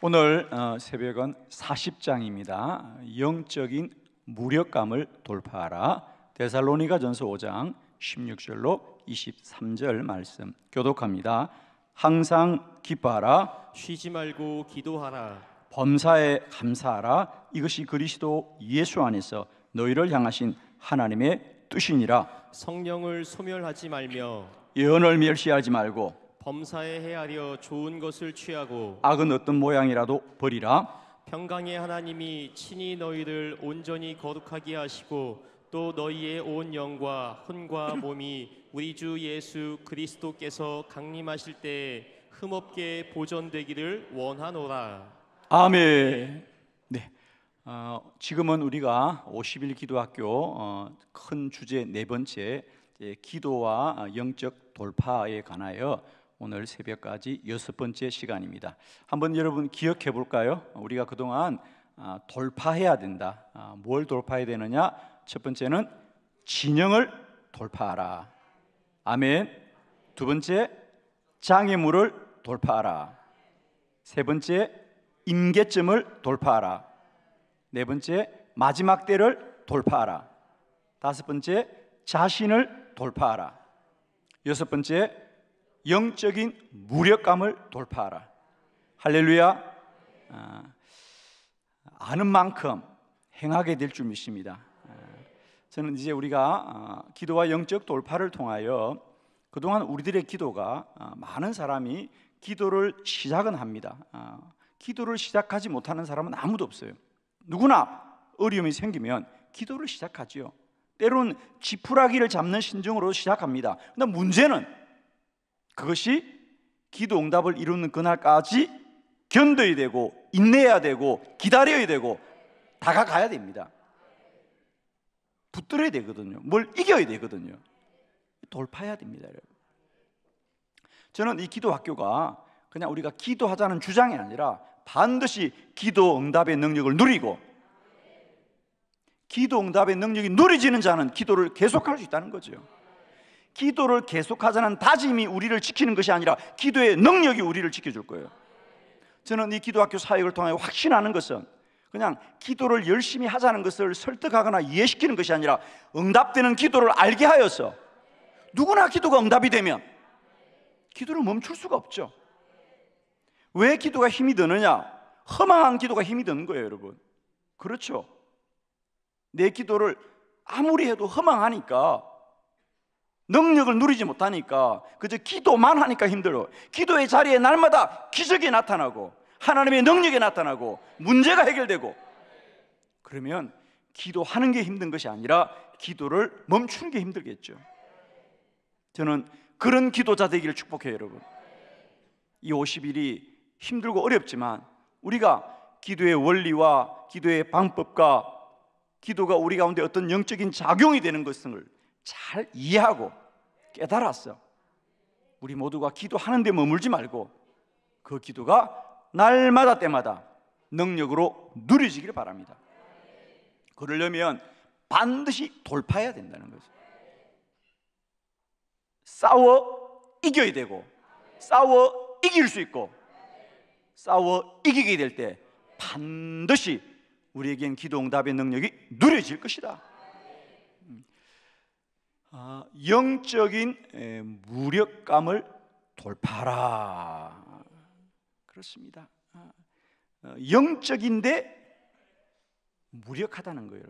오늘 어, 새벽은 40장입니다. 영적인 무력감을 돌파하라. 데살로니가 전서 5장 16절로 23절 말씀 교독합니다. 항상 기뻐하라. 쉬지 말고 기도하라. 범사에 감사하라. 이것이 그리스도 예수 안에서 너희를 향하신 하나님의 뜻이니라. 성령을 소멸하지 말며 예언을 멸시하지 말고 범사에 헤아려 좋은 것을 취하고 악은 어떤 모양이라도 버리라 평강의 하나님이 친히 너희를 온전히 거룩하게 하시고 또 너희의 온 영과 혼과 몸이 우리 주 예수 그리스도께서 강림하실 때 흠없게 보존되기를 원하노라. 아멘. 네. 어, 지금은 우리가 50일 기도학교 어, 큰 주제 네 번째 기도와 어, 영적 돌파에 관하여 오늘 새벽까지 여섯 번째 시간입니다. 한번 여러분 기억해 볼까요? 우리가 그동안 아, 돌파해야 된다. 아, 뭘 돌파해야 되느냐? 첫 번째는 진영을 돌파하라. 아멘. 두 번째 장애물을 돌파하라. 세 번째 임계점을 돌파하라. 네 번째 마지막 때를 돌파하라. 다섯 번째 자신을 돌파하라. 여섯 번째 영적인 무력감을 돌파하라. 할렐루야. 아, 아는 만큼 행하게 될 줄 믿습니다. 아, 저는 이제 우리가 아, 기도와 영적 돌파를 통하여 그동안 우리들의 기도가 많은 사람이 기도를 시작은 합니다. 기도를 시작하지 못하는 사람은 아무도 없어요. 누구나 어려움이 생기면 기도를 시작하지요. 때론 지푸라기를 잡는 심정으로 시작합니다. 근데 문제는 그것이 기도 응답을 이루는 그날까지 견뎌야 되고 인내해야 되고 기다려야 되고 다가가야 됩니다. 붙들어야 되거든요. 뭘 이겨야 되거든요. 돌파해야 됩니다, 여러분. 저는 이 기도 학교가 그냥 우리가 기도하자는 주장이 아니라 반드시 기도 응답의 능력을 누리고 기도 응답의 능력이 누리지는 자는 기도를 계속할 수 있다는 거죠. 기도를 계속하자는 다짐이 우리를 지키는 것이 아니라 기도의 능력이 우리를 지켜줄 거예요. 저는 이 기도학교 사역을 통해 확신하는 것은 그냥 기도를 열심히 하자는 것을 설득하거나 이해시키는 것이 아니라 응답되는 기도를 알게 하여서 누구나 기도가 응답이 되면 기도를 멈출 수가 없죠. 왜 기도가 힘이 드느냐? 허망한 기도가 힘이 드는 거예요, 여러분. 그렇죠. 내 기도를 아무리 해도 허망하니까 능력을 누리지 못하니까 그저 기도만 하니까 힘들어. 기도의 자리에 날마다 기적이 나타나고 하나님의 능력이 나타나고 문제가 해결되고 그러면 기도하는 게 힘든 것이 아니라 기도를 멈추는 게 힘들겠죠. 저는 그런 기도자 되기를 축복해요, 여러분. 이 50일이 힘들고 어렵지만 우리가 기도의 원리와 기도의 방법과 기도가 우리 가운데 어떤 영적인 작용이 되는 것을 잘 이해하고 깨달았어. 우리 모두가 기도하는데 머물지 말고 그 기도가 날마다 때마다 능력으로 누려지기를 바랍니다. 그러려면 반드시 돌파해야 된다는 거죠. 싸워 이겨야 되고 싸워 이길 수 있고 싸워 이기게 될 때 반드시 우리에겐 기도 응답의 능력이 누려질 것이다. 아, 영적인 무력감을 돌파라. 그렇습니다. 아, 어, 영적인데 무력하다는 거예요,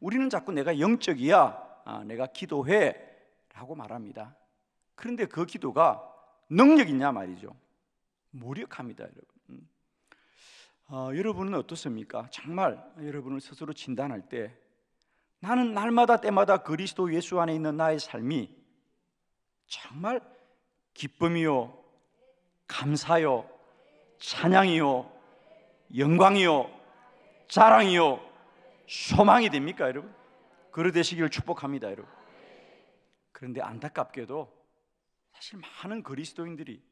우리는 자꾸 내가 영적이야, 아, 내가 기도해라고 말합니다. 그런데 그 기도가 능력 있냐 말이죠. 무력합니다, 여러분. 음. 아, 여러분은 어떻습니까? 정말 여러분을 스스로 진단할 때 나는 날마다 때마다 그리스도 예수 안에 있는 나의 삶이 정말 기쁨이요, 감사요, 찬양이요, 영광이요, 자랑이요, 소망이 됩니까, 여러분? 그러되시기를 축복합니다, 여러분. 그런데 안타깝게도 사실 많은 그리스도인들이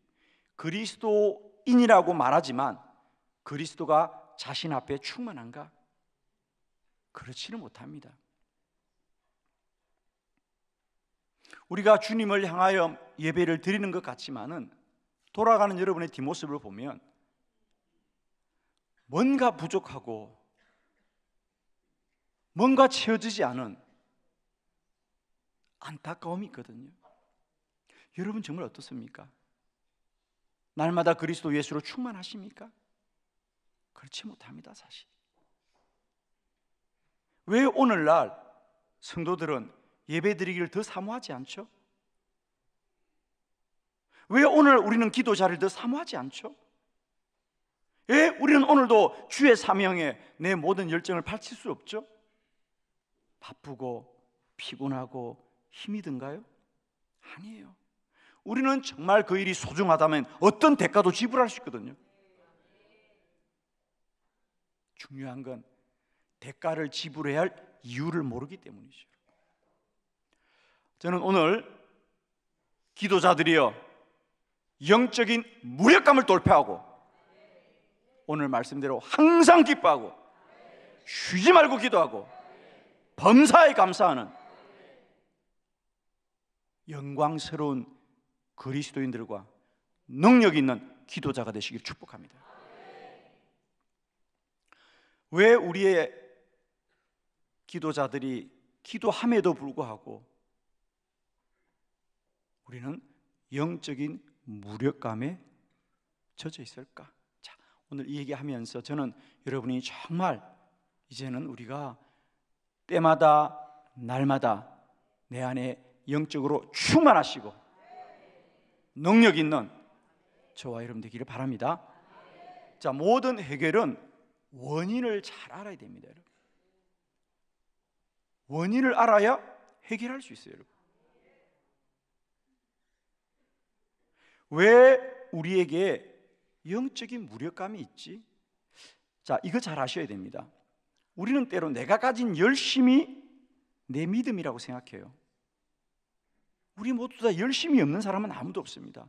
그리스도인이라고 말하지만 그리스도가 자신 앞에 충만한가? 그렇지는 못합니다. 우리가 주님을 향하여 예배를 드리는 것 같지만은 돌아가는 여러분의 뒷모습을 보면 뭔가 부족하고 뭔가 채워지지 않은 안타까움이 있거든요. 여러분 정말 어떻습니까? 날마다 그리스도 예수로 충만하십니까? 그렇지 못합니다, 사실. 왜 오늘날 성도들은 예배드리기를 더 사모하지 않죠? 왜 오늘 우리는 기도 자리를 더 사모하지 않죠? 예, 우리는 오늘도 주의 사명에 내 모든 열정을 바칠 수 없죠? 바쁘고 피곤하고 힘이 든가요? 아니에요. 우리는 정말 그 일이 소중하다면 어떤 대가도 지불할 수 있거든요. 중요한 건 대가를 지불해야 할 이유를 모르기 때문이죠. 저는 오늘 기도자들이여 영적인 무력감을 돌파하고 오늘 말씀대로 항상 기뻐하고 쉬지 말고 기도하고 범사에 감사하는 영광스러운 그리스도인들과 능력 있는 기도자가 되시길 축복합니다. 왜 우리의 기도자들이 기도함에도 불구하고 우리는 영적인 무력감에 젖어 있을까? 자, 오늘 이 얘기하면서 저는 여러분이 정말 이제는 우리가 때마다 날마다 내 안에 영적으로 충만하시고 능력 있는 저와 여러분 되기를 바랍니다. 자, 모든 해결은 원인을 잘 알아야 됩니다, 여러분. 원인을 알아야 해결할 수 있어요, 여러분. 왜 우리에게 영적인 무력감이 있지? 자, 이거 잘 아셔야 됩니다. 우리는 때로 내가 가진 열심이 내 믿음이라고 생각해요. 우리 모두 다 열심이 없는 사람은 아무도 없습니다.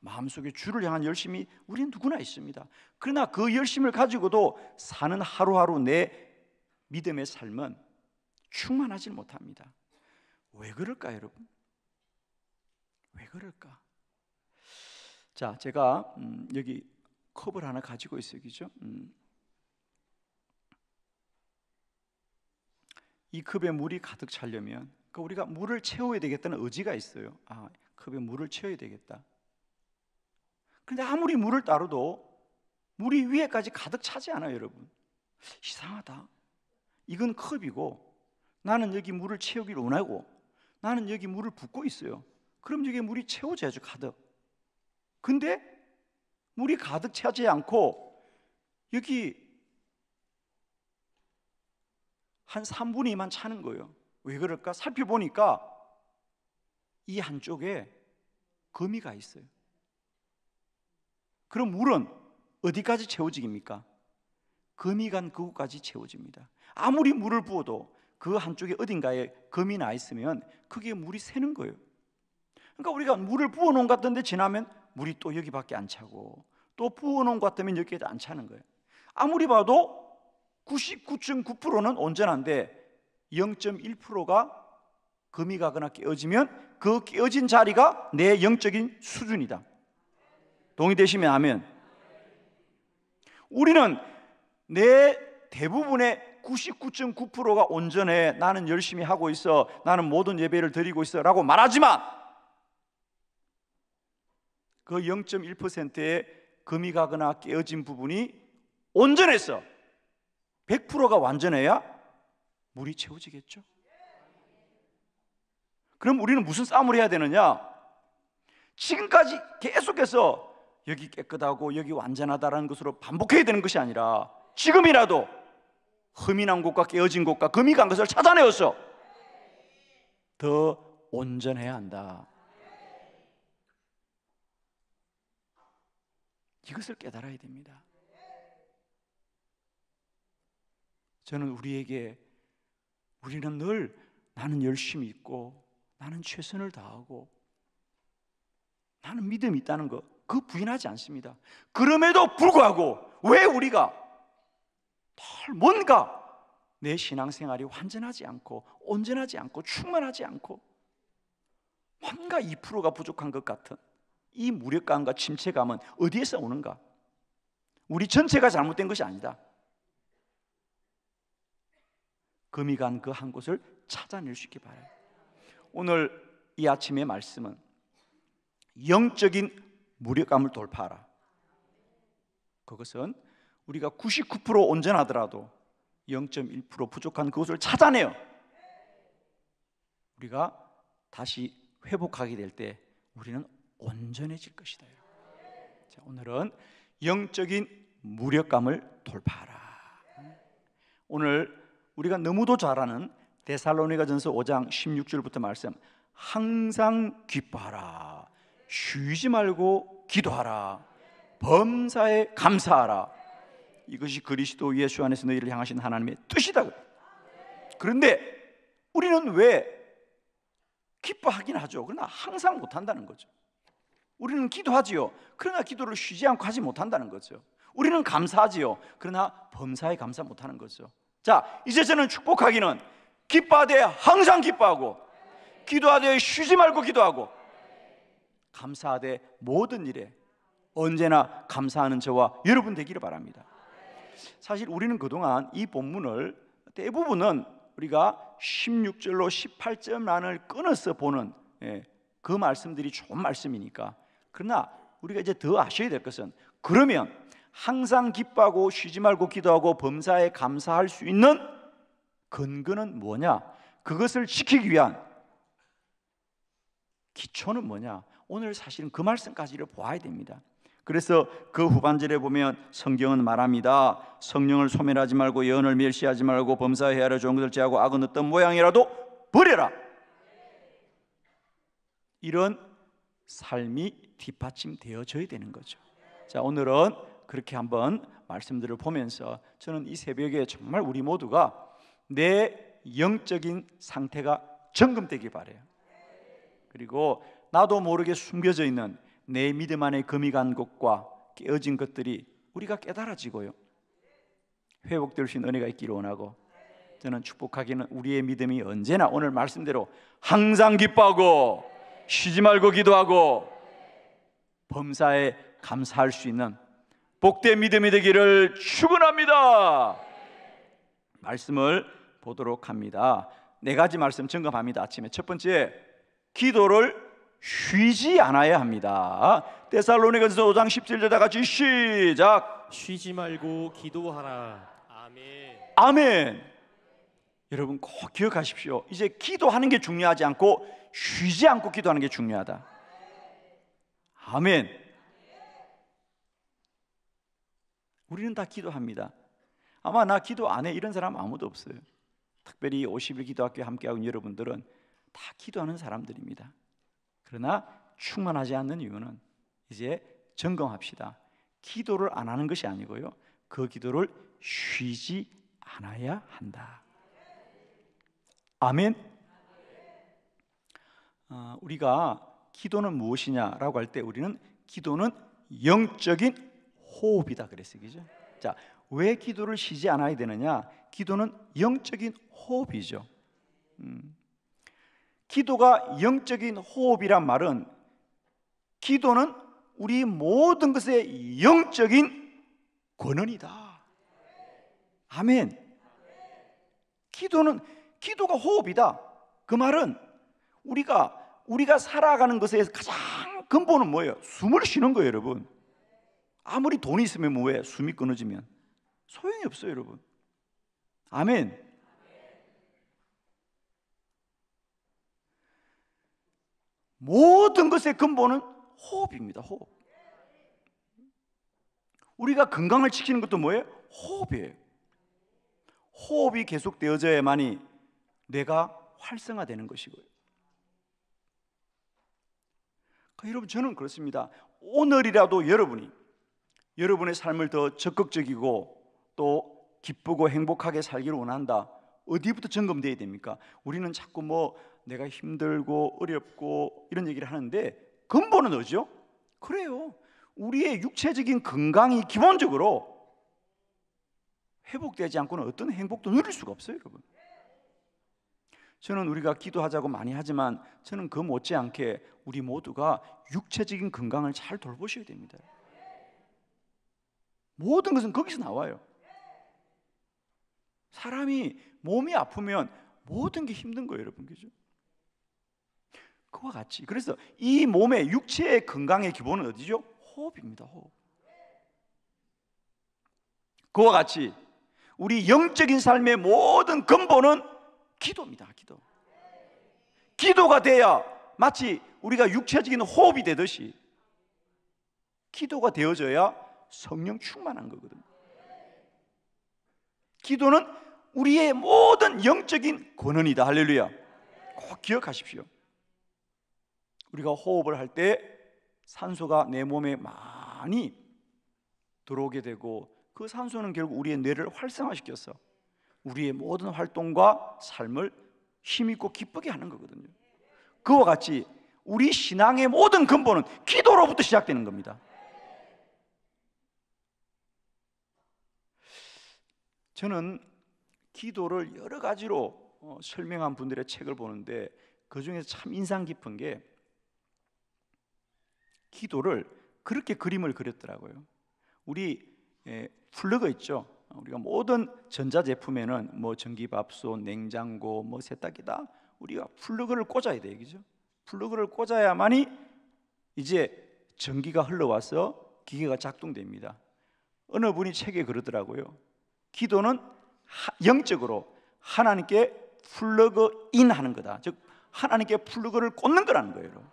마음속에 주를 향한 열심이 우리는 누구나 있습니다. 그러나 그 열심을 가지고도 사는 하루하루 내 믿음의 삶은 충만하지 못합니다. 왜 그럴까, 여러분? 왜 그럴까? 자, 제가 음, 여기 컵을 하나 가지고 있어요, 그죠? 음. 이 컵에 물이 가득 차려면 그러니까 우리가 물을 채워야 되겠다는 의지가 있어요. 아, 컵에 물을 채워야 되겠다. 그런데 아무리 물을 따르도 물이 위에까지 가득 차지 않아요, 여러분. 이상하다. 이건 컵이고 나는 여기 물을 채우기를 원하고 나는 여기 물을 붓고 있어요. 그럼 여기 물이 채워져야죠, 가득. 근데 물이 가득 차지 않고 여기 한 3분의만 2 차는 거예요. 왜 그럴까? 살펴보니까 이 한쪽에 거미가 있어요. 그럼 물은 어디까지 채워집니까? 거미 간 그곳까지 채워집니다. 아무리 물을 부어도 그 한쪽에 어딘가에 거미 나 있으면 그게 물이 새는 거예요. 그러니까 우리가 물을 부어 놓은 것 같은데 지나면 물이 또 여기밖에 안 차고 또 부어놓은 것 같으면 여기에도 안 차는 거예요. 아무리 봐도 99.9%는 온전한데 0.1%가 금이 가거나 깨어지면 그 깨어진 자리가 내 영적인 수준이다. 동의되시면 하면 우리는 내 대부분의 99.9%가 온전해. 나는 열심히 하고 있어. 나는 모든 예배를 드리고 있어. 라고 말하지만 그 0.1%의 금이 가거나 깨어진 부분이 온전해서 100%가 완전해야 물이 채워지겠죠. 그럼 우리는 무슨 싸움을 해야 되느냐? 지금까지 계속해서 여기 깨끗하고 여기 완전하다라는 것으로 반복해야 되는 것이 아니라 지금이라도 흠이 난 곳과 깨어진 곳과 금이 간 것을 찾아내어서 더 온전해야 한다. 이것을 깨달아야 됩니다. 저는 우리에게 우리는 늘 나는 열심히 있고 나는 최선을 다하고 나는 믿음이 있다는 거 그 부인하지 않습니다. 그럼에도 불구하고 왜 우리가 뭔가 내 신앙생활이 완전하지 않고 온전하지 않고 충만하지 않고 뭔가 2%가 부족한 것 같은 이 무력감과 침체감은 어디에서 오는가? 우리 전체가 잘못된 것이 아니다. 금이 간 그 한 곳을 찾아낼 수 있기 바라요. 오늘 이 아침의 말씀은 영적인 무력감을 돌파하라. 그것은 우리가 99% 온전하더라도 0.1% 부족한 그것을 찾아내요. 우리가 다시 회복하게 될 때 우리는 온전해질 것이다. 자, 오늘은 영적인 무력감을 돌파하라. 오늘 우리가 너무도 잘 아는 데살로니가전서 5장 16절부터 말씀 항상 기뻐하라. 쉬지 말고 기도하라. 범사에 감사하라. 이것이 그리스도 예수 안에서 너희를 향하신 하나님의 뜻이다. 그런데 우리는 왜 기뻐하긴 하죠. 그러나 항상 못 한다는 거죠. 우리는 기도하지요. 그러나 기도를 쉬지 않고 하지 못한다는 거죠. 우리는 감사하지요. 그러나 범사에 감사 못하는 거죠. 자, 이제 저는 축복하기는 기뻐하되 항상 기뻐하고 기도하되 쉬지 말고 기도하고 감사하되 모든 일에 언제나 감사하는 저와 여러분 되기를 바랍니다. 사실 우리는 그동안 이 본문을 대부분은 우리가 16절로 18절만을 끊어서 보는 예, 그 말씀들이 좋은 말씀이니까 그러나 우리가 이제 더 아셔야 될 것은 그러면 항상 기뻐하고 쉬지 말고 기도하고 범사에 감사할 수 있는 근거는 뭐냐? 그것을 지키기 위한 기초는 뭐냐? 오늘 사실은 그 말씀까지를 보아야 됩니다. 그래서 그 후반절에 보면 성경은 말합니다. 성령을 소멸하지 말고 예언을 멸시하지 말고 범사에 헤아려 좋은 것을 제하고 악은 어떤 모양이라도 버려라. 이런 삶이 뒷받침되어져야 되는 거죠. 자, 오늘은 그렇게 한번 말씀들을 보면서 저는 이 새벽에 정말 우리 모두가 내 영적인 상태가 점검되길 바래요. 그리고 나도 모르게 숨겨져 있는 내 믿음 안에 금이 간 것과 깨어진 것들이 우리가 깨달아지고요. 회복될 수 있는 은혜가 있기를 원하고 저는 축복하기는 우리의 믿음이 언제나 오늘 말씀대로 항상 기뻐하고 쉬지 말고 기도하고 범사에 감사할 수 있는 복된 믿음이 되기를 축원합니다. 말씀을 보도록 합니다. 네 가지 말씀 점검합니다. 아침에 첫 번째 기도를 쉬지 않아야 합니다. 데살로니가서 5장 17절 다 같이 시작. 쉬지 말고 기도하라. 아멘. 아멘. 여러분 꼭 기억하십시오. 이제 기도하는 게 중요하지 않고 쉬지 않고 기도하는 게 중요하다. 아멘. 우리는 다 기도합니다. 아마 나 기도 안 해 이런 사람 아무도 없어요. 특별히 50일 기도학교 함께하는 여러분들은 다 기도하는 사람들입니다. 그러나 충만하지 않는 이유는 이제 점검합시다. 기도를 안 하는 것이 아니고요. 그 기도를 쉬지 않아야 한다. 아멘. 어, 우리가 기도는 무엇이냐라고 할 때 우리는 기도는 영적인 호흡이다 그랬어요. 그죠? 자, 왜 기도를 쉬지 않아야 되느냐? 기도는 영적인 호흡이죠. 음. 기도가 영적인 호흡이란 말은 기도는 우리 모든 것의 영적인 권원이다. 아멘. 기도는 기도가 호흡이다. 그 말은 우리가 우리가 살아가는 것에 가장 근본은 뭐예요? 숨을 쉬는 거예요, 여러분. 아무리 돈이 있으면 뭐해? 숨이 끊어지면 소용이 없어요, 여러분. 아멘. 모든 것의 근본은 호흡입니다. 호흡. 우리가 건강을 지키는 것도 뭐예요? 호흡이에요. 호흡이 계속되어져야만이 뇌가 활성화되는 것이고요. 그 여러분 저는 그렇습니다. 오늘이라도 여러분이 여러분의 삶을 더 적극적이고 또 기쁘고 행복하게 살기를 원한다. 어디부터 점검돼야 됩니까? 우리는 자꾸 뭐 내가 힘들고 어렵고 이런 얘기를 하는데 근본은 어디죠? 그래요. 우리의 육체적인 건강이 기본적으로 회복되지 않고는 어떤 행복도 누릴 수가 없어요, 여러분. 저는 우리가 기도하자고 많이 하지만 저는 그 못지않게 우리 모두가 육체적인 건강을 잘 돌보셔야 됩니다. 모든 것은 거기서 나와요. 사람이 몸이 아프면 모든 게 힘든 거예요, 여러분. 그죠? 그와 같이. 그래서 이 몸의 육체의 건강의 기본은 어디죠? 호흡입니다. 호흡. 그와 같이 우리 영적인 삶의 모든 근본은 기도입니다. 기도. 기도가 돼야 마치 우리가 육체적인 호흡이 되듯이 기도가 되어져야 성령 충만한 거거든요. 기도는 우리의 모든 영적인 권한이다. 할렐루야. 꼭 기억하십시오. 우리가 호흡을 할 때 산소가 내 몸에 많이 들어오게 되고 그 산소는 결국 우리의 뇌를 활성화시켜서 우리의 모든 활동과 삶을 힘있고 기쁘게 하는 거거든요. 그와 같이 우리 신앙의 모든 근본은 기도로부터 시작되는 겁니다. 저는 기도를 여러 가지로 어, 설명한 분들의 책을 보는데 그 중에서 참 인상 깊은 게 기도를 그렇게 그림을 그렸더라고요. 우리 플러그 예, 있죠. 우리가 모든 전자 제품에는 뭐 전기밥솥, 냉장고, 뭐 세탁기다 우리가 플러그를 꽂아야 돼요, 그죠? 플러그를 꽂아야만이 이제 전기가 흘러와서 기계가 작동됩니다. 어느 분이 책에 그러더라고요. 기도는 영적으로 하나님께 플러그인 하는 거다. 즉 하나님께 플러그를 꽂는 거라는 거예요.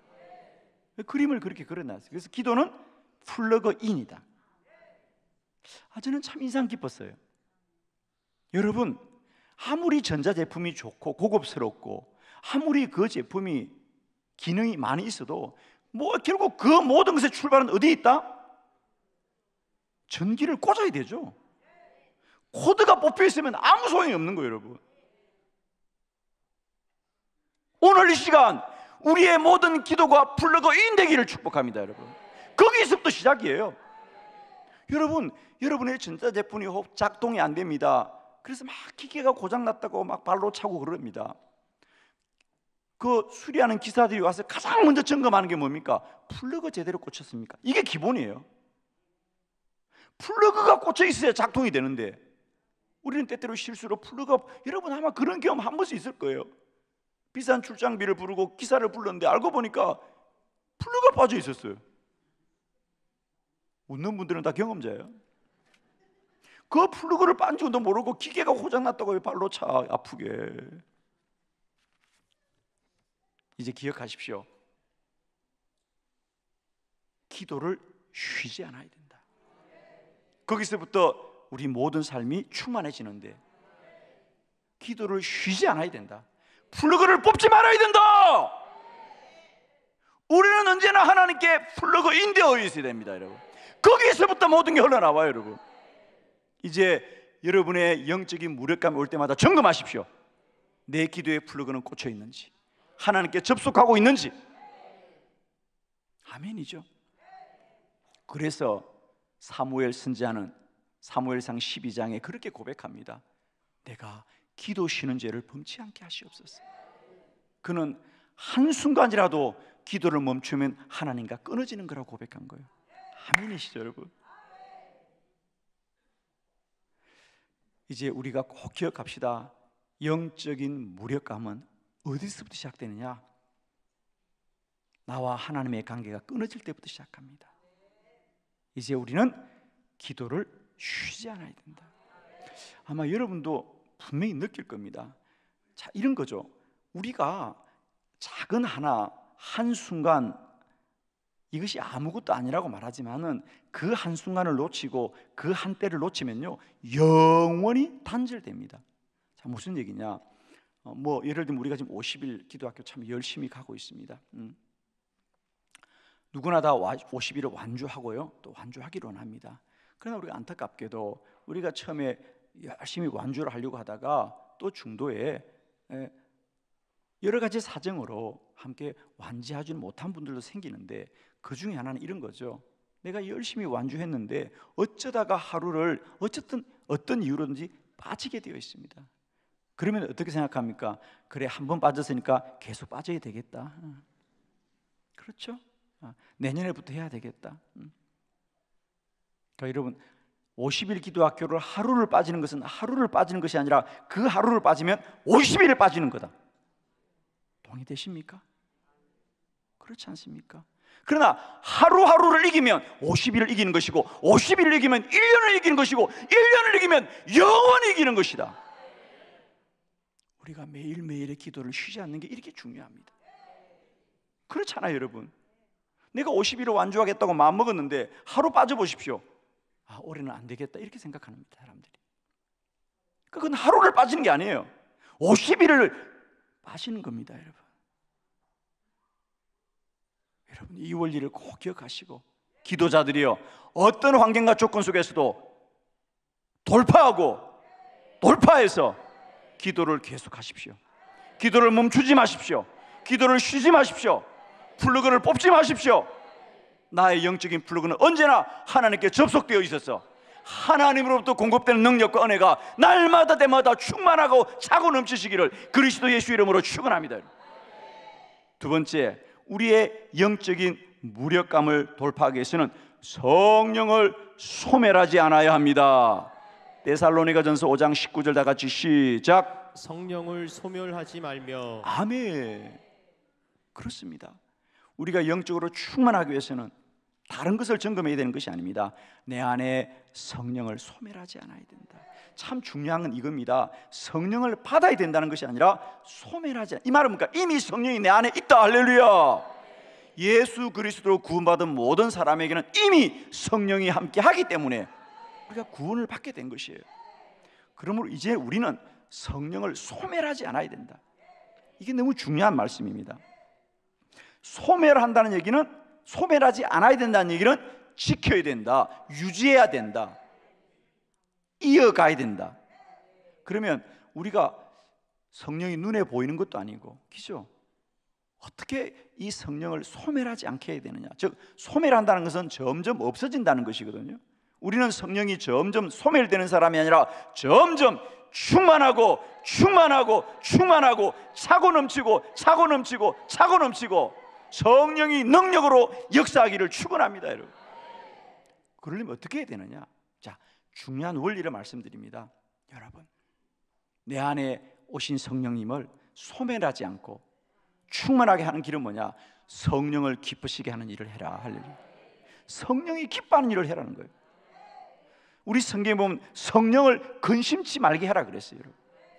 그림을 그렇게 그려놨어요. 그래서 기도는 플러그인이다. 아, 저는 참 인상 깊었어요. 여러분, 아무리 전자제품이 좋고 고급스럽고 아무리 그 제품이 기능이 많이 있어도 뭐 결국 그 모든 것의 출발은 어디에 있다? 전기를 꽂아야 되죠. 코드가 뽑혀 있으면 아무 소용이 없는 거예요, 여러분. 오늘 이 시간 우리의 모든 기도가 플러그인 되기를 축복합니다, 여러분. 거기서부터 시작이에요. 여러분 여러분의 전자 제품이 작동이 안 됩니다. 그래서 막 기계가 고장 났다고 막 발로 차고 그럽니다. 그 수리하는 기사들이 와서 가장 먼저 점검하는 게 뭡니까? 플러그 제대로 꽂혔습니까? 이게 기본이에요. 플러그가 꽂혀 있어야 작동이 되는데 우리는 때때로 실수로 플러그 여러분 아마 그런 경험 한 번씩 있을 거예요. 비싼 출장비를 부르고 기사를 불렀는데 알고 보니까 플러그가 빠져 있었어요. 웃는 분들은 다 경험자예요. 그 플러그를 빤 줄도 모르고 기계가 고장났다고 발로 차 아프게. 이제 기억하십시오. 기도를 쉬지 않아야 된다. 거기서부터 우리 모든 삶이 충만해지는데 기도를 쉬지 않아야 된다. 플러그를 뽑지 말아야 된다. 우리는 언제나 하나님께 플러그 인되어 있어야 됩니다, 여러분. 거기에서부터 모든 게 흘러나와요, 여러분. 이제 여러분의 영적인 무력감이 올 때마다 점검하십시오. 내 기도의 플러그는 꽂혀 있는지, 하나님께 접속하고 있는지. 아멘이죠. 그래서 사무엘 선지자는 사무엘상 12장에 그렇게 고백합니다. 내가 기도 쉬는 죄를 범치 않게 하시옵소서. 그는 한순간이라도 기도를 멈추면 하나님과 끊어지는 거라고 고백한 거예요. 아멘이시죠, 여러분? 이제 우리가 꼭 기억합시다. 영적인 무력감은 어디서부터 시작되느냐? 나와 하나님의 관계가 끊어질 때부터 시작합니다. 이제 우리는 기도를 쉬지 않아야 된다. 아마 여러분도 분명히 느낄 겁니다. 자, 이런 거죠. 우리가 작은 하나 한순간 이것이 아무것도 아니라고 말하지만은 그 한순간을 놓치고 그 한때를 놓치면요. 영원히 단절됩니다. 자, 무슨 얘기냐? 어, 뭐 예를 들면 우리가 지금 50일 기도학교 참 열심히 가고 있습니다. 음. 누구나 다 50일을 완주하고요. 또 완주하기로는 합니다. 그러나 우리가 안타깝게도 우리가 처음에 열심히 완주를 하려고 하다가 또 중도에 여러 가지 사정으로 함께 완주하지 못한 분들도 생기는데 그 중에 하나는 이런 거죠. 내가 열심히 완주했는데 어쩌다가 하루를 어쨌든 어떤 이유로든지 빠지게 되어 있습니다. 그러면 어떻게 생각합니까? 그래 한번 빠졌으니까 계속 빠져야 되겠다. 그렇죠? 아, 내년에부터 해야 되겠다. 음. 그러니까 여러분 50일 기도학교를 하루를 빠지는 것은 하루를 빠지는 것이 아니라 그 하루를 빠지면 50일을 빠지는 거다. 동의되십니까? 그렇지 않습니까? 그러나 하루하루를 이기면 50일을 이기는 것이고 50일을 이기면 1년을 이기는 것이고 1년을 이기면 영원히 이기는 것이다. 우리가 매일매일의 기도를 쉬지 않는 게 이렇게 중요합니다. 그렇잖아요, 여러분. 내가 50일을 완주하겠다고 마음먹었는데 하루 빠져보십시오. 아, 올해는 안 되겠다. 이렇게 생각하는 사람들이. 그건 하루를 빠지는 게 아니에요. 50일을 빠지는 겁니다, 여러분. 여러분 이 원리를 꼭 기억하시고 기도자들이여 어떤 환경과 조건 속에서도 돌파하고 돌파해서 기도를 계속하십시오. 기도를 멈추지 마십시오. 기도를 쉬지 마십시오. 플러그를 뽑지 마십시오. 나의 영적인 플러그는 언제나 하나님께 접속되어 있어서 하나님으로부터 공급되는 능력과 은혜가 날마다 때마다 충만하고 차고 넘치시기를 그리스도 예수 이름으로 축원합니다. 두 번째, 우리의 영적인 무력감을 돌파하기 위해서는 성령을 소멸하지 않아야 합니다. 데살로니가전서 5장 19절 다 같이 시작. 성령을 소멸하지 말며 아멘. 그렇습니다. 우리가 영적으로 충만하기 위해서는 다른 것을 점검해야 되는 것이 아닙니다. 내 안에 성령을 소멸하지 않아야 된다. 참 중요한 건 이겁니다. 성령을 받아야 된다는 것이 아니라 소멸하지 않. 이 말은 뭡니까? 이미 성령이 내 안에 있다. 할렐루야. 예수 그리스도로 구원받은 모든 사람에게는 이미 성령이 함께 하기 때문에 우리가 구원을 받게 된 것이에요. 그러므로 이제 우리는 성령을 소멸하지 않아야 된다. 이게 너무 중요한 말씀입니다. 소멸한다는 얘기는 소멸하지 않아야 된다는 얘기는 지켜야 된다. 유지해야 된다. 이어가야 된다. 그러면 우리가 성령이 눈에 보이는 것도 아니고, 그죠? 어떻게 이 성령을 소멸하지 않게 해야 되느냐? 즉, 소멸한다는 것은 점점 없어진다는 것이거든요. 우리는 성령이 점점 소멸되는 사람이 아니라 점점 충만하고, 충만하고, 충만하고, 차고 넘치고, 차고 넘치고, 차고 넘치고, 성령이 능력으로 역사하기를 축원합니다, 여러분. 그러려면 어떻게 해야 되느냐? 자, 중요한 원리를 말씀드립니다. 여러분. 내 안에 오신 성령님을 소멸하지 않고 충만하게 하는 길은 뭐냐? 성령을 기쁘시게 하는 일을 해라 할렐루 성령이 기뻐하는 일을 해라는 거예요. 우리 성경에 보면 성령을 근심치 말게 하라 그랬어요, 여러분.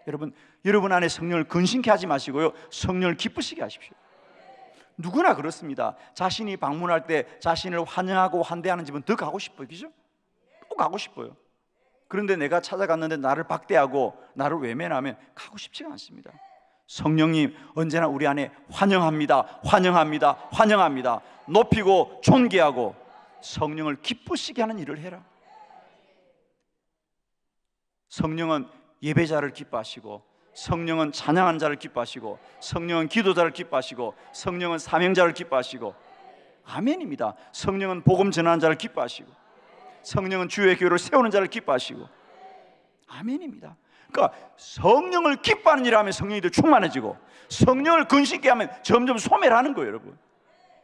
여러분, 여러분 안에 성령을 근심케 하지 마시고요. 성령을 기쁘시게 하십시오. 누구나 그렇습니다. 자신이 방문할 때 자신을 환영하고 환대하는 집은 더 가고 싶어요. 그죠? 또 가고 싶어요. 그런데 내가 찾아갔는데 나를 박대하고 나를 외면하면 가고 싶지가 않습니다. 성령님 언제나 우리 안에 환영합니다. 환영합니다. 환영합니다. 높이고 존귀하고 성령을 기쁘시게 하는 일을 해라. 성령은 예배자를 기뻐하시고 성령은 찬양한 자를 기뻐하시고 성령은 기도자를 기뻐하시고 성령은 사명자를 기뻐하시고 아멘입니다. 성령은 복음 전하는 자를 기뻐하시고 성령은 주의 교회를 세우는 자를 기뻐하시고 아멘입니다. 그러니까 성령을 기뻐하는 일 하면 성령이 더 충만해지고 성령을 근심케 하면 점점 소멸하는 거예요, 여러분.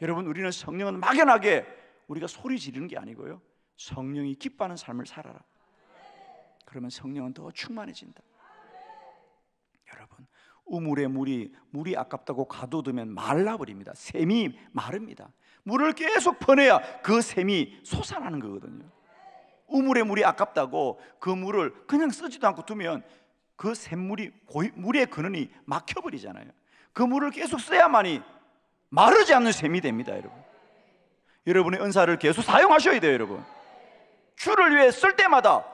여러분 우리는 성령은 막연하게 우리가 소리 지르는 게 아니고요. 성령이 기뻐하는 삶을 살아라. 그러면 성령은 더 충만해진다. 우물의 물이 물이 아깝다고 가둬두면 말라버립니다. 샘이 마릅니다. 물을 계속 퍼내야 그 샘이 솟아나는 거거든요. 우물의 물이 아깝다고 그 물을 그냥 쓰지도 않고 두면 그 샘물이 물의 근원이 막혀버리잖아요. 그 물을 계속 써야만이 마르지 않는 셈이 됩니다, 여러분. 여러분의 은사를 계속 사용하셔야 돼요, 여러분. 주를 위해 쓸 때마다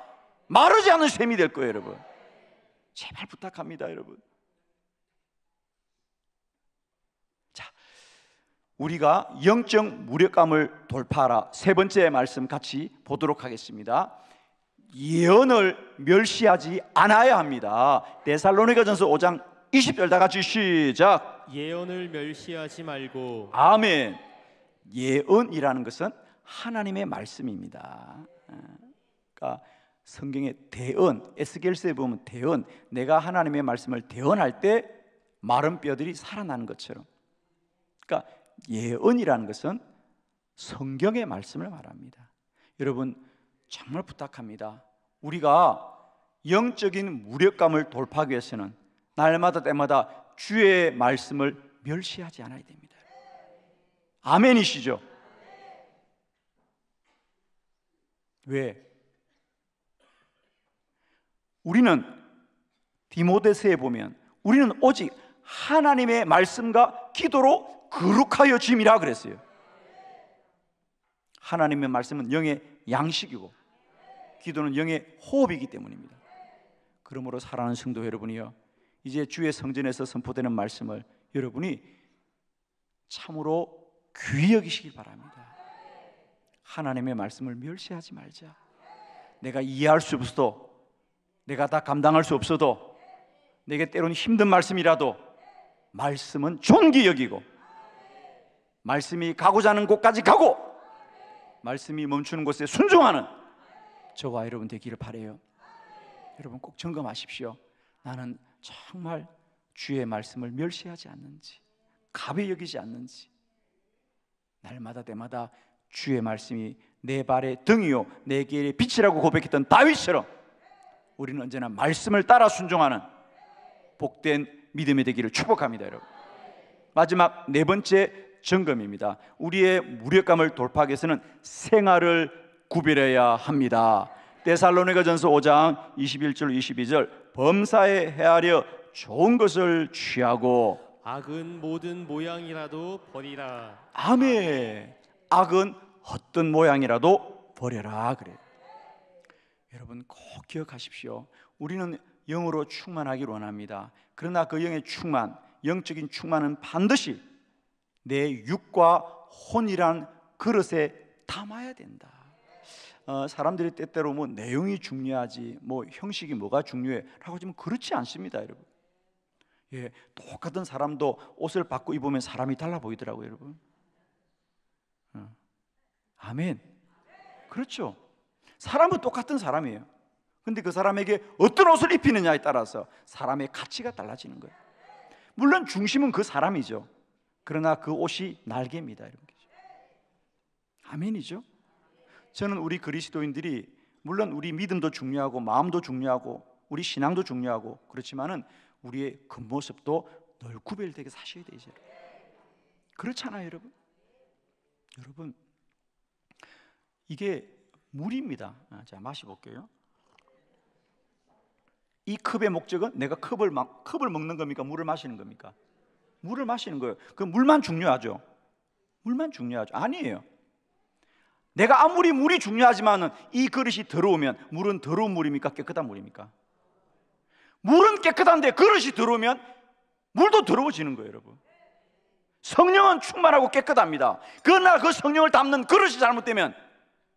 마르지 않는 셈이 될 거예요, 여러분. 제발 부탁합니다, 여러분. 우리가 영적 무력감을 돌파하라. 세 번째 말씀 같이 보도록 하겠습니다. 예언을 멸시하지 않아야 합니다. 데살로니가전서 5장 20절 다 같이 시작. 예언을 멸시하지 말고 아멘. 예언이라는 것은 하나님의 말씀입니다. 그러니까 성경의 대언, 에스겔서에 보면 대언, 내가 하나님의 말씀을 대언할 때 마른 뼈들이 살아나는 것처럼. 그러니까 예언이라는 것은 성경의 말씀을 말합니다. 여러분 정말 부탁합니다. 우리가 영적인 무력감을 돌파하기 위해서는 날마다 때마다 주의 말씀을 멸시하지 않아야 됩니다. 아멘이시죠? 왜? 우리는 디모데서에 보면 우리는 오직 하나님의 말씀과 기도로 거룩하여 짐이라 그랬어요. 하나님의 말씀은 영의 양식이고 기도는 영의 호흡이기 때문입니다. 그러므로 사랑하는 성도 여러분이여 이제 주의 성전에서 선포되는 말씀을 여러분이 참으로 귀히 여기시길 바랍니다. 하나님의 말씀을 멸시하지 말자. 내가 이해할 수 없어도 내가 다 감당할 수 없어도 내게 때로는 힘든 말씀이라도 말씀은 존귀 여기고 말씀이 가고자 하는 곳까지 가고 말씀이 멈추는 곳에 순종하는 저와 여러분 되기를 바래요. 여러분 꼭 점검하십시오. 나는 정말 주의 말씀을 멸시하지 않는지 가벼이 여기지 않는지 날마다 때마다 주의 말씀이 내 발의 등이요 내 길의 빛이라고 고백했던 다윗처럼 우리는 언제나 말씀을 따라 순종하는 복된 믿음이 되기를 축복합니다, 여러분. 마지막 네 번째 점검입니다. 우리의 무력감을 돌파하기 위해서는 생활을 구별해야 합니다. 데살로니가전서 5장 21절 22절 범사에 헤아려 좋은 것을 취하고 악은 모든 모양이라도 버리라. 아멘. 악은 어떤 모양이라도 버려라 그래. 여러분 꼭 기억하십시오. 우리는 영으로 충만하기 원합니다. 그러나 그 영의 충만, 영적인 충만은 반드시 내 육과 혼이란 그릇에 담아야 된다. 어, 사람들이 때때로 뭐 내용이 중요하지 뭐 형식이 뭐가 중요해라고 하지만 그렇지 않습니다, 여러분. 예, 똑같은 사람도 옷을 바꿔 입으면 사람이 달라 보이더라고요, 여러분. 어. 아멘. 그렇죠. 사람은 똑같은 사람이에요. 근데 그 사람에게 어떤 옷을 입히느냐에 따라서 사람의 가치가 달라지는 거예요. 물론 중심은 그 사람이죠. 그러나 그 옷이 날개입니다. 이런 거 아멘이죠. 저는 우리 그리스도인들이 물론 우리 믿음도 중요하고 마음도 중요하고 우리 신앙도 중요하고 그렇지만은 우리의 겉모습도 늘 구별되게 사셔야 되죠. 그렇잖아요, 여러분. 여러분 이게 물입니다. 아, 자 마셔볼게요. 이 컵의 목적은 내가 컵을 막 컵을 먹는 겁니까? 물을 마시는 겁니까? 물을 마시는 거예요. 그 물만 중요하죠. 물만 중요하죠. 아니에요. 내가 아무리 물이 중요하지만은 이 그릇이 들어오면 물은 더러운 물입니까? 깨끗한 물입니까? 물은 깨끗한데 그릇이 들어오면 물도 더러워지는 거예요, 여러분. 성령은 충만하고 깨끗합니다. 그러나 그 성령을 담는 그릇이 잘못되면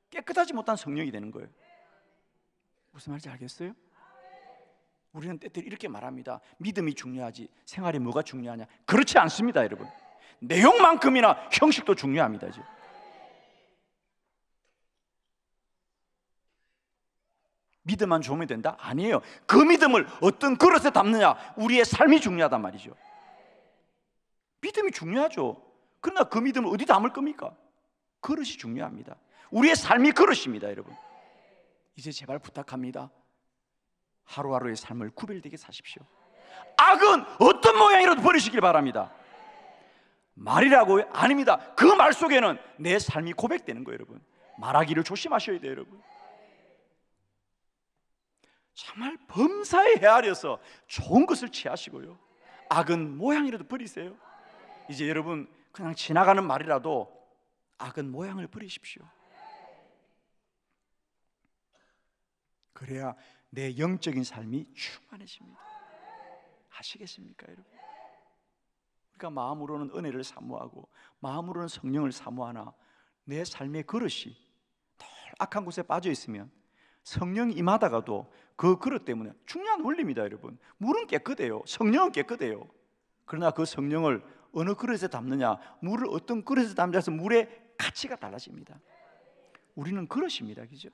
깨끗하지 못한 성령이 되는 거예요. 무슨 말인지 알겠어요? 우리는 때때로 이렇게 말합니다. 믿음이 중요하지 생활이 뭐가 중요하냐? 그렇지 않습니다, 여러분. 내용만큼이나 형식도 중요합니다. 지금. 믿음만 좋으면 된다? 아니에요. 그 믿음을 어떤 그릇에 담느냐? 우리의 삶이 중요하단 말이죠. 믿음이 중요하죠. 그러나 그 믿음을 어디 담을 겁니까? 그릇이 중요합니다. 우리의 삶이 그릇입니다, 여러분. 이제 제발 부탁합니다. 하루하루의 삶을 구별되게 사십시오. 악은 어떤 모양이라도 버리시길 바랍니다. 말이라고 아닙니다. 그 말 속에는 내 삶이 고백되는 거예요, 여러분. 말하기를 조심하셔야 돼요, 여러분. 정말 범사에 헤아려서 좋은 것을 취하시고요. 악은 모양이라도 버리세요. 이제 여러분 그냥 지나가는 말이라도 악은 모양을 버리십시오. 그래야 내 영적인 삶이 충만해집니다. 아시겠습니까, 여러분? 그러니 마음으로는 은혜를 사모하고 마음으로는 성령을 사모하나 내 삶의 그릇이 늘 악한 곳에 빠져 있으면 성령 임하다가도 그 그릇 때문에 중요한 원리입니다, 여러분. 물은 깨끗해요. 성령은 깨끗해요. 그러나 그 성령을 어느 그릇에 담느냐, 물을 어떤 그릇에 담자서 물의 가치가 달라집니다. 우리는 그릇입니다, 그죠?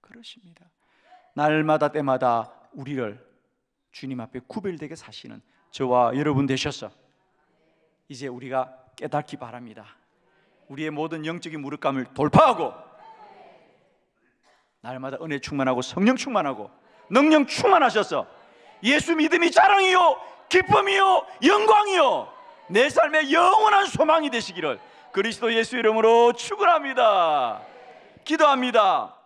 그릇입니다. 날마다 때마다 우리를 주님 앞에 구별되게 사시는 저와 여러분 되셨어. 이제 우리가 깨닫기 바랍니다. 우리의 모든 영적인 무릎감을 돌파하고 날마다 은혜 충만하고 성령 충만하고 능력 충만하셔서 예수 믿음이 자랑이요 기쁨이요 영광이요 내 삶의 영원한 소망이 되시기를 그리스도 예수 이름으로 축원합니다. 기도합니다.